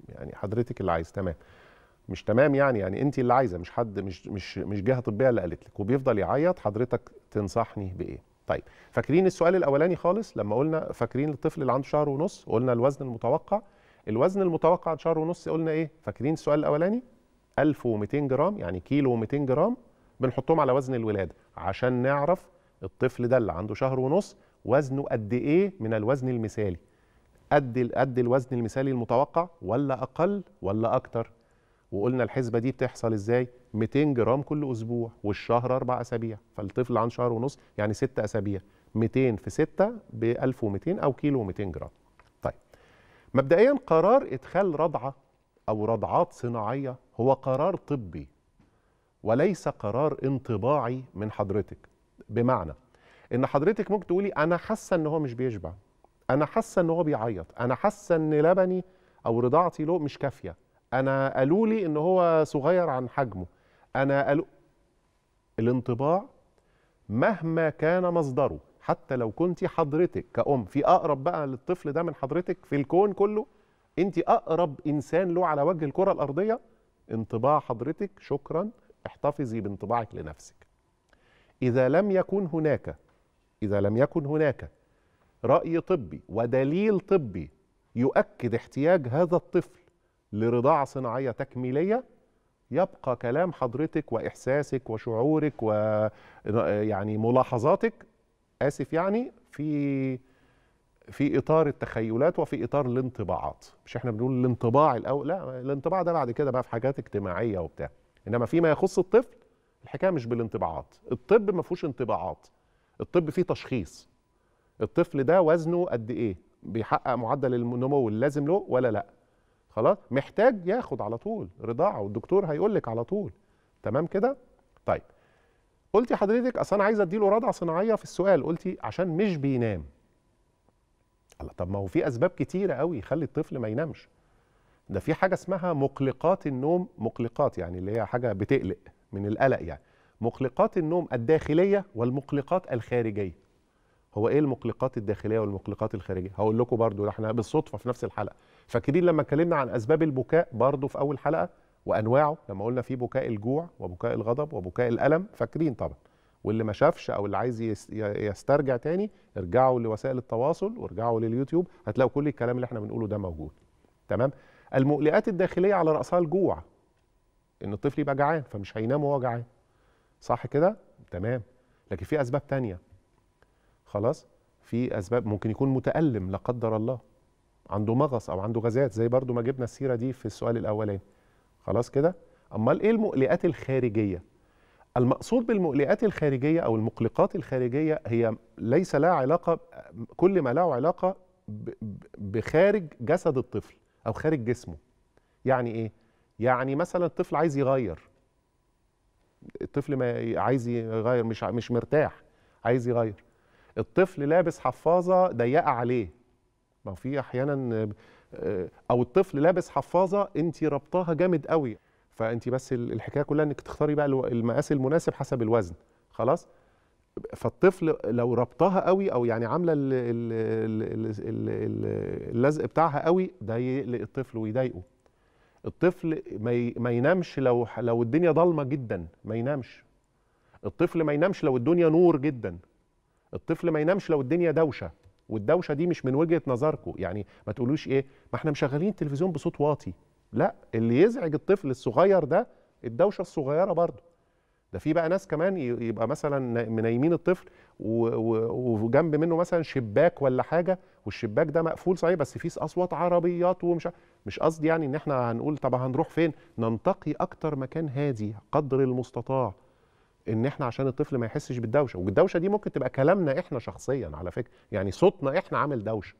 يعني حضرتك اللي عايز تمام مش تمام يعني يعني انت اللي عايزه مش حد مش مش مش جهه طبيه اللي قالت لك وبيفضل يعيط حضرتك تنصحني بايه طيب فاكرين السؤال الاولاني خالص لما قلنا فاكرين الطفل اللي عنده شهر ونص قلنا الوزن المتوقع الوزن المتوقع عند شهر ونص قلنا ايه فاكرين السؤال الاولاني 1200 جرام يعني كيلو و200 جرام بنحطهم على وزن الولاده عشان نعرف الطفل ده اللي عنده شهر ونص وزنه قد ايه من الوزن المثالي قد قد الوزن المثالي المتوقع ولا اقل ولا اكتر وقلنا الحسبه دي بتحصل ازاي 200 جرام كل اسبوع والشهر اربع اسابيع فالطفل عنده شهر ونص يعني ست اسابيع 200 في 6 ب 1200 او كيلو 200 جرام طيب مبدئيا قرار ادخال رضعه او رضعات صناعيه هو قرار طبي وليس قرار انطباعي من حضرتك بمعنى ان حضرتك ممكن تقولي انا حاسه ان هو مش بيشبع انا حاسه ان هو بيعيط انا حاسه ان لبني او رضاعتي له مش كافيه انا قالوا لي ان هو صغير عن حجمه انا قالوا الانطباع مهما كان مصدره حتى لو كنت حضرتك كأم في أقرب بقى للطفل ده من حضرتك في الكون كله أنت أقرب إنسان له على وجه الكرة الأرضية انطباع حضرتك شكرا احتفظي بانطباعك لنفسك إذا لم يكن هناك إذا لم يكن هناك رأي طبي ودليل طبي يؤكد احتياج هذا الطفل لرضاعة صناعية تكميلية يبقى كلام حضرتك وإحساسك وشعورك ويعني ملاحظاتك آسف يعني في في اطار التخيلات وفي اطار الانطباعات مش احنا بنقول الانطباع الاول لا الانطباع ده بعد كده بقى في حاجات اجتماعيه وبتاع انما فيما يخص الطفل الحكايه مش بالانطباعات الطب ما فيهوش انطباعات الطب فيه تشخيص الطفل ده وزنه قد ايه بيحقق معدل النمو اللازم له ولا لا خلاص محتاج ياخد على طول رضاعه والدكتور هيقول لك على طول تمام كده طيب قلتي حضرتك اصل انا عايزه اديله رضعه صناعيه في السؤال قلتي عشان مش بينام الله طب ما هو في اسباب كتيره قوي يخلي الطفل ما ينامش ده في حاجه اسمها مقلقات النوم مقلقات يعني اللي هي حاجه بتقلق من القلق يعني مقلقات النوم الداخليه والمقلقات الخارجيه هو ايه المقلقات الداخليه والمقلقات الخارجيه هقول لكم برضو احنا بالصدفه في نفس الحلقه فاكرين لما اتكلمنا عن اسباب البكاء برضو في اول حلقه وانواعه لما قلنا في بكاء الجوع وبكاء الغضب وبكاء الالم فاكرين طبعا واللي ما شافش او اللي عايز يسترجع تاني ارجعوا لوسائل التواصل وارجعوا لليوتيوب هتلاقوا كل الكلام اللي احنا بنقوله ده موجود تمام المقلقات الداخليه على راسها الجوع ان الطفل يبقى جعان فمش هينام وهو جعان صح كده تمام لكن في اسباب تانية خلاص في اسباب ممكن يكون متالم لا قدر الله عنده مغص او عنده غازات زي برضو ما جبنا السيره دي في السؤال الاولاني خلاص كده امال ايه المقلقات الخارجيه المقصود بالمقلقات الخارجيه او المقلقات الخارجيه هي ليس لها علاقه كل ما له علاقه بخارج جسد الطفل او خارج جسمه يعني ايه يعني مثلا الطفل عايز يغير الطفل ما عايز يغير مش مش مرتاح عايز يغير الطفل لابس حفاظه ضيقه عليه ما في احيانا آه، او الطفل لابس حفاظه انت ربطاها جامد قوي فانت بس الحكايه كلها انك تختاري بقى المقاس المناسب حسب الوزن خلاص فالطفل لو ربطها قوي او يعني عامله اللزق بتاعها قوي ده يقلق الطفل ويضايقه الطفل ما ينامش لو لو الدنيا ضلمه جدا ما ينامش الطفل ما ينامش لو الدنيا نور جدا الطفل ما ينامش لو الدنيا دوشه والدوشه دي مش من وجهه نظركم يعني ما تقولوش ايه ما احنا مشغلين التلفزيون بصوت واطي لا اللي يزعج الطفل الصغير ده الدوشه الصغيره برضه ده في بقى ناس كمان يبقى مثلا منيمين الطفل وجنب منه مثلا شباك ولا حاجه والشباك ده مقفول صحيح بس فيه اصوات عربيات ومش مش قصدي يعني ان احنا هنقول طب هنروح فين ننتقي اكتر مكان هادي قدر المستطاع ان احنا عشان الطفل ما يحسش بالدوشه والدوشه دي ممكن تبقى كلامنا احنا شخصيا على فكره يعني صوتنا احنا عامل دوشه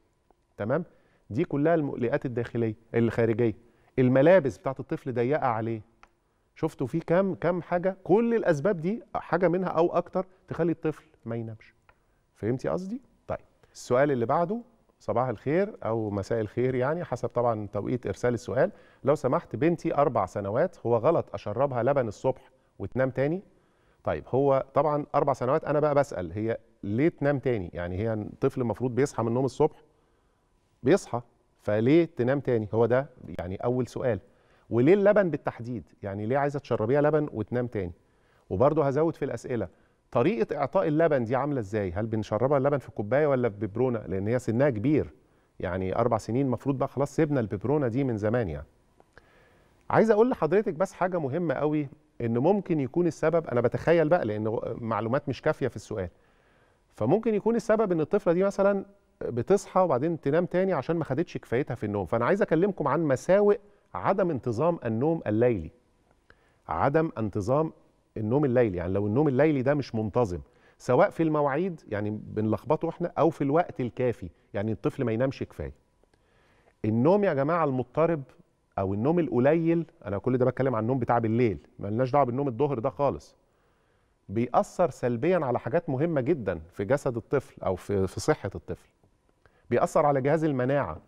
تمام دي كلها المقلقات الداخليه الخارجيه الملابس بتاعت الطفل ضيقه عليه شفتوا في كام كام حاجه كل الاسباب دي حاجه منها او اكتر تخلي الطفل ما ينامش فهمتي قصدي طيب السؤال اللي بعده صباح الخير او مساء الخير يعني حسب طبعا توقيت ارسال السؤال لو سمحت بنتي اربع سنوات هو غلط اشربها لبن الصبح وتنام تاني طيب هو طبعا اربع سنوات انا بقى بسال هي ليه تنام تاني يعني هي الطفل المفروض بيصحى من النوم الصبح بيصحى فليه تنام تاني هو ده يعني اول سؤال وليه اللبن بالتحديد يعني ليه عايزه تشربيها لبن وتنام تاني وبرده هزود في الاسئله طريقه اعطاء اللبن دي عامله ازاي هل بنشربها اللبن في كوبايه ولا في ببرونه لان هي سنها كبير يعني اربع سنين المفروض بقى خلاص سيبنا الببرونه دي من زمان يعني عايز اقول لحضرتك بس حاجه مهمه قوي ان ممكن يكون السبب انا بتخيل بقى لان معلومات مش كافيه في السؤال فممكن يكون السبب ان الطفله دي مثلا بتصحى وبعدين تنام تاني عشان ما خدتش كفايتها في النوم فانا عايز اكلمكم عن مساوئ عدم انتظام النوم الليلي عدم انتظام النوم الليلي يعني لو النوم الليلي ده مش منتظم سواء في المواعيد يعني بنلخبطه احنا او في الوقت الكافي يعني الطفل ما ينامش كفايه النوم يا جماعه المضطرب او النوم القليل انا كل ده بتكلم عن النوم بتاع بالليل لناش دعوه بالنوم الظهر ده خالص بيأثر سلبيا على حاجات مهمه جدا في جسد الطفل او في في صحه الطفل بيأثر على جهاز المناعه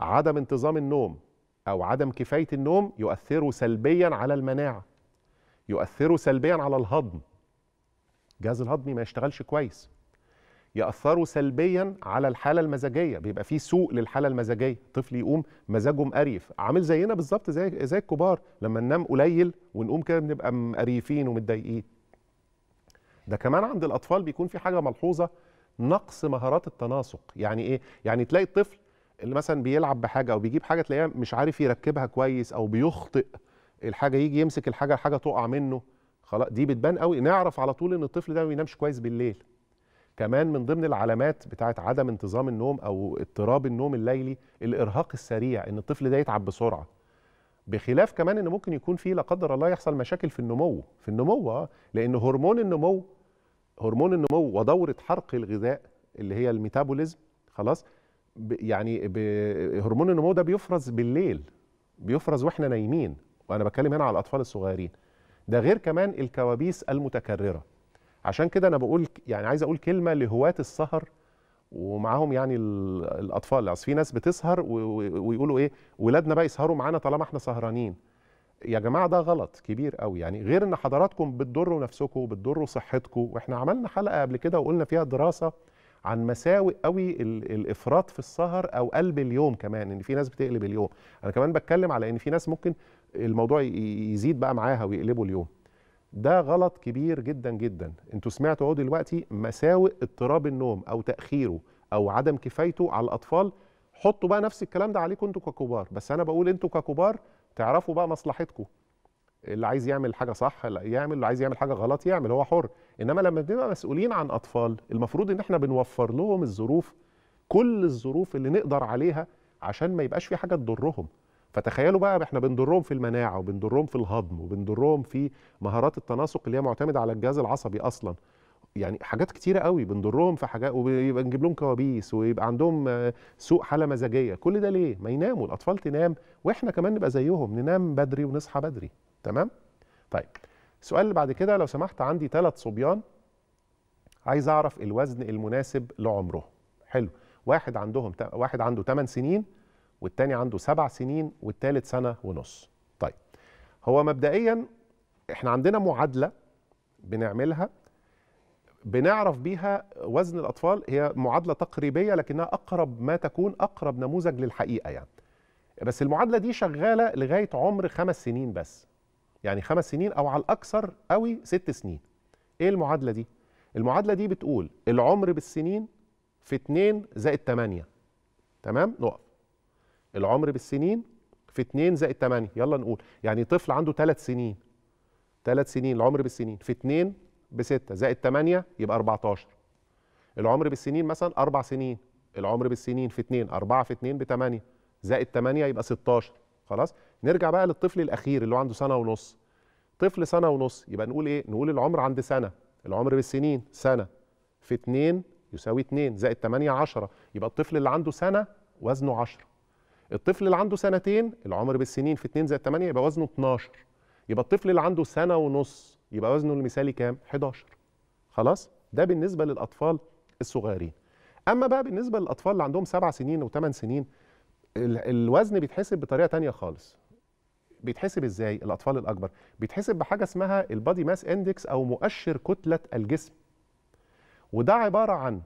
عدم انتظام النوم أو عدم كفاية النوم يؤثروا سلبيا على المناعة يؤثروا سلبيا على الهضم الجهاز الهضمي ما يشتغلش كويس يأثروا سلبيا على الحالة المزاجية بيبقى في سوء للحالة المزاجية طفل يقوم مزاجه مقريف عامل زينا بالظبط زي زي الكبار لما ننام قليل ونقوم كده بنبقى مقريفين ومتضايقين ده كمان عند الأطفال بيكون في حاجة ملحوظة نقص مهارات التناسق يعني إيه؟ يعني تلاقي الطفل اللي مثلا بيلعب بحاجه او بيجيب حاجه تلاقيها مش عارف يركبها كويس او بيخطئ الحاجه يجي يمسك الحاجه الحاجه تقع منه خلاص دي بتبان قوي نعرف على طول ان الطفل ده ما بينامش كويس بالليل كمان من ضمن العلامات بتاعه عدم انتظام النوم او اضطراب النوم الليلي الارهاق السريع ان الطفل ده يتعب بسرعه بخلاف كمان ان ممكن يكون في لا قدر الله يحصل مشاكل في النمو في النمو آه، لان هرمون النمو هرمون النمو ودوره حرق الغذاء اللي هي الميتابوليزم خلاص يعني هرمون النمو ده بيفرز بالليل بيفرز واحنا نايمين وانا بتكلم هنا على الاطفال الصغيرين ده غير كمان الكوابيس المتكرره عشان كده انا بقول يعني عايز اقول كلمه لهواه السهر ومعاهم يعني الاطفال اصل في ناس بتسهر ويقولوا ايه ولادنا بقى يسهروا معانا طالما احنا سهرانين يا جماعه ده غلط كبير قوي يعني غير ان حضراتكم بتضروا نفسكم وبتضروا صحتكم واحنا عملنا حلقه قبل كده وقلنا فيها دراسه عن مساوئ قوي الافراط في السهر او قلب اليوم كمان ان في ناس بتقلب اليوم انا كمان بتكلم على ان في ناس ممكن الموضوع يزيد بقى معاها ويقلبوا اليوم ده غلط كبير جدا جدا انتوا سمعتوا اهو دلوقتي مساوئ اضطراب النوم او تاخيره او عدم كفايته على الاطفال حطوا بقى نفس الكلام ده عليكم انتوا ككبار بس انا بقول انتوا ككبار تعرفوا بقى مصلحتكم اللي عايز يعمل حاجه صح لا يعمل اللي عايز يعمل حاجه غلط يعمل هو حر انما لما بنبقى مسؤولين عن اطفال المفروض ان احنا بنوفر لهم الظروف كل الظروف اللي نقدر عليها عشان ما يبقاش في حاجه تضرهم فتخيلوا بقى احنا بنضرهم في المناعه وبنضرهم في الهضم وبنضرهم في مهارات التناسق اللي هي معتمده على الجهاز العصبي اصلا يعني حاجات كتيره قوي بنضرهم في حاجات ويبقى نجيب لهم كوابيس ويبقى عندهم آه، سوء حاله مزاجيه كل ده ليه ما يناموا الاطفال تنام واحنا كمان نبقى زيهم ننام بدري ونصحى بدري تمام طيب السؤال اللي بعد كده لو سمحت عندي ثلاث صبيان عايز اعرف الوزن المناسب لعمرهم حلو واحد عندهم واحد عنده 8 سنين والتاني عنده 7 سنين والتالت سنه ونص طيب هو مبدئيا احنا عندنا معادله بنعملها بنعرف بيها وزن الاطفال هي معادله تقريبيه لكنها اقرب ما تكون اقرب نموذج للحقيقه يعني بس المعادله دي شغاله لغايه عمر خمس سنين بس يعني خمس سنين او على الاكثر قوي ست سنين ايه المعادله دي المعادله دي بتقول العمر بالسنين في 2 زائد 8 تمام نقف العمر بالسنين في 2 زائد 8 يلا نقول يعني طفل عنده 3 سنين 3 سنين العمر بالسنين في 2 ب 6 زائد 8 يبقى 14 العمر بالسنين مثلا 4 سنين العمر بالسنين في 2 4 في 2 ب 8 زائد 8 يبقى 16 خلاص نرجع بقى للطفل الاخير اللي هو عنده سنه ونص طفل سنه ونص يبقى نقول ايه نقول العمر عند سنه العمر بالسنين سنه في 2 يساوي 2 زائد 8 10 يبقى الطفل اللي عنده سنه وزنه 10 الطفل اللي عنده سنتين العمر بالسنين في 2 زائد 8 يبقى وزنه 12 يبقى الطفل اللي عنده سنه ونص يبقى وزنه المثالي كام 11 خلاص ده بالنسبه للاطفال الصغيرين اما بقى بالنسبه للاطفال اللي عندهم 7 سنين و8 سنين الوزن بيتحسب بطريقه ثانيه خالص بيتحسب ازاي الاطفال الاكبر بيتحسب بحاجه اسمها البادي ماس اندكس او مؤشر كتله الجسم وده عباره عن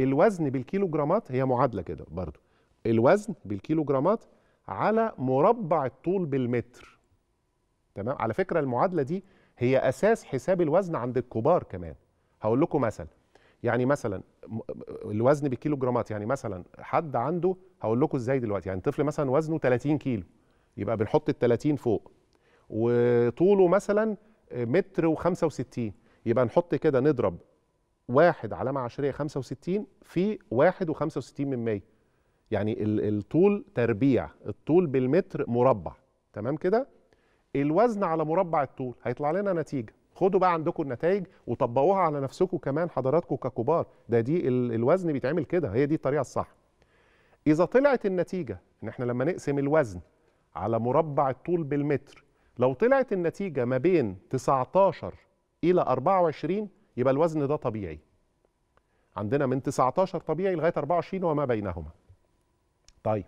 الوزن بالكيلوغرامات هي معادله كده برضو الوزن بالكيلوغرامات على مربع الطول بالمتر تمام على فكره المعادله دي هي اساس حساب الوزن عند الكبار كمان هقول لكم مثل يعني مثلا الوزن بالكيلوغرامات يعني مثلا حد عنده هقول لكم ازاي دلوقتي يعني طفل مثلا وزنه 30 كيلو يبقى بنحط ال 30 فوق وطوله مثلا آه، متر و65 يبقى نحط كده نضرب واحد علامة عشرية 65 في واحد و65 من 100 يعني الطول تربيع الطول بالمتر مربع تمام كده الوزن على مربع الطول هيطلع لنا نتيجة خدوا بقى عندكم النتائج وطبقوها على نفسكم كمان حضراتكم ككبار ده دي الوزن بيتعمل كده هي دي الطريقة الصح إذا طلعت النتيجة إن إحنا لما نقسم الوزن على مربع الطول بالمتر لو طلعت النتيجة ما بين 19 إلى 24 يبقى الوزن ده طبيعي عندنا من 19 طبيعي لغاية 24 وما بينهما طيب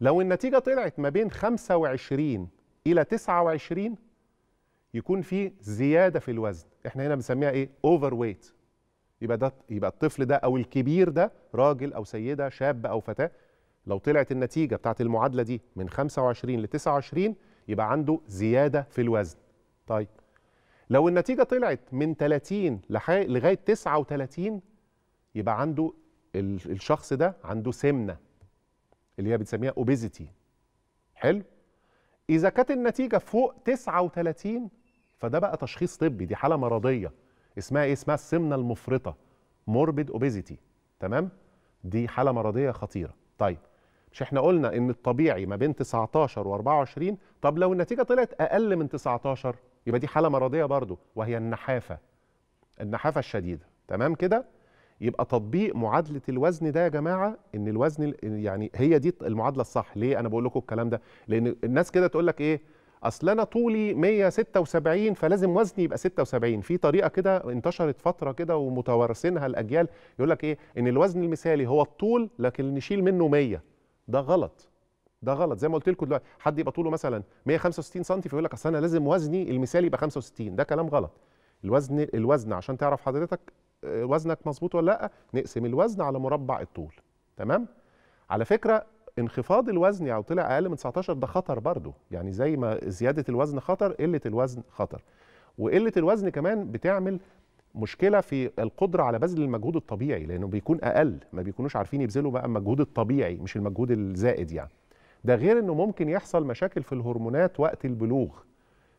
لو النتيجة طلعت ما بين 25 إلى 29 يكون في زيادة في الوزن احنا هنا بنسميها ايه اوفر ويت يبقى ده يبقى الطفل ده او الكبير ده راجل او سيده شاب او فتاه لو طلعت النتيجه بتاعت المعادله دي من 25 ل 29 يبقى عنده زياده في الوزن طيب لو النتيجه طلعت من 30 لغايه 39 يبقى عنده الشخص ده عنده سمنه اللي هي بنسميها اوبيزيتي حلو اذا كانت النتيجه فوق 39 فده بقى تشخيص طبي دي حاله مرضيه اسمها ايه اسمها السمنه المفرطه موربيد اوبيزيتي تمام دي حاله مرضيه خطيره طيب مش احنا قلنا ان الطبيعي ما بين 19 و24 طب لو النتيجه طلعت اقل من 19 يبقى دي حاله مرضيه برضو وهي النحافه النحافه الشديده تمام كده يبقى تطبيق معادله الوزن ده يا جماعه ان الوزن يعني هي دي المعادله الصح ليه انا بقول لكم الكلام ده لان الناس كده تقول لك ايه اصل انا طولي 176 فلازم وزني يبقى 76 في طريقه كده انتشرت فتره كده ومتوارثينها الاجيال يقول لك ايه ان الوزن المثالي هو الطول لكن نشيل منه 100 ده غلط ده غلط زي ما قلت لكم دلوقتي حد يبقى طوله مثلا 165 سم فيقول لك اصل انا لازم وزني المثالي يبقى 65 ده كلام غلط الوزن الوزن عشان تعرف حضرتك آه، وزنك مظبوط ولا لا نقسم الوزن على مربع الطول تمام على فكره انخفاض الوزن او يعني طلع اقل من 19 ده خطر برضه يعني زي ما زياده الوزن خطر قله الوزن خطر وقله الوزن كمان بتعمل مشكله في القدره على بذل المجهود الطبيعي لانه بيكون اقل ما بيكونوش عارفين يبذلوا بقى المجهود الطبيعي مش المجهود الزائد يعني ده غير انه ممكن يحصل مشاكل في الهرمونات وقت البلوغ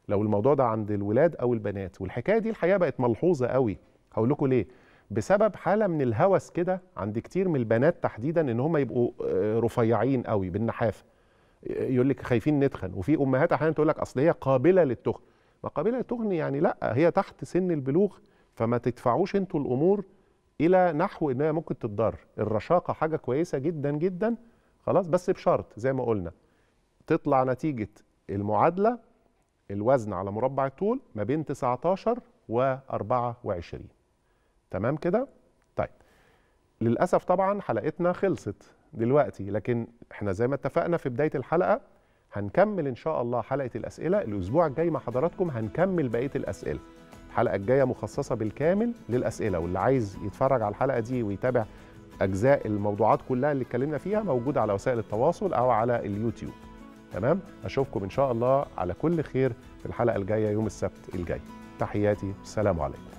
لو الموضوع ده عند الولاد او البنات والحكايه دي الحقيقه بقت ملحوظه قوي هقول لكم ليه بسبب حاله من الهوس كده عند كتير من البنات تحديدا ان هم يبقوا آه، رفيعين قوي بالنحافه يقول لك خايفين نتخن وفي امهات احيانا تقول لك اصل هي قابله للتخن ما قابله للتخن يعني لا هي تحت سن البلوغ فما تدفعوش انتوا الامور الى نحو ان هي ممكن تتضر الرشاقه حاجه كويسه جدا جدا خلاص بس بشرط زي ما قلنا تطلع نتيجه المعادله الوزن على مربع الطول ما بين 19 و 24 تمام كده طيب للاسف طبعا حلقتنا خلصت دلوقتي لكن احنا زي ما اتفقنا في بدايه الحلقه هنكمل ان شاء الله حلقه الاسئله الاسبوع الجاي مع حضراتكم هنكمل بقيه الاسئله الحلقه الجايه مخصصه بالكامل للاسئله واللي عايز يتفرج على الحلقه دي ويتابع اجزاء الموضوعات كلها اللي اتكلمنا فيها موجوده على وسائل التواصل او على اليوتيوب تمام اشوفكم ان شاء الله على كل خير في الحلقه الجايه يوم السبت الجاي تحياتي السلام عليكم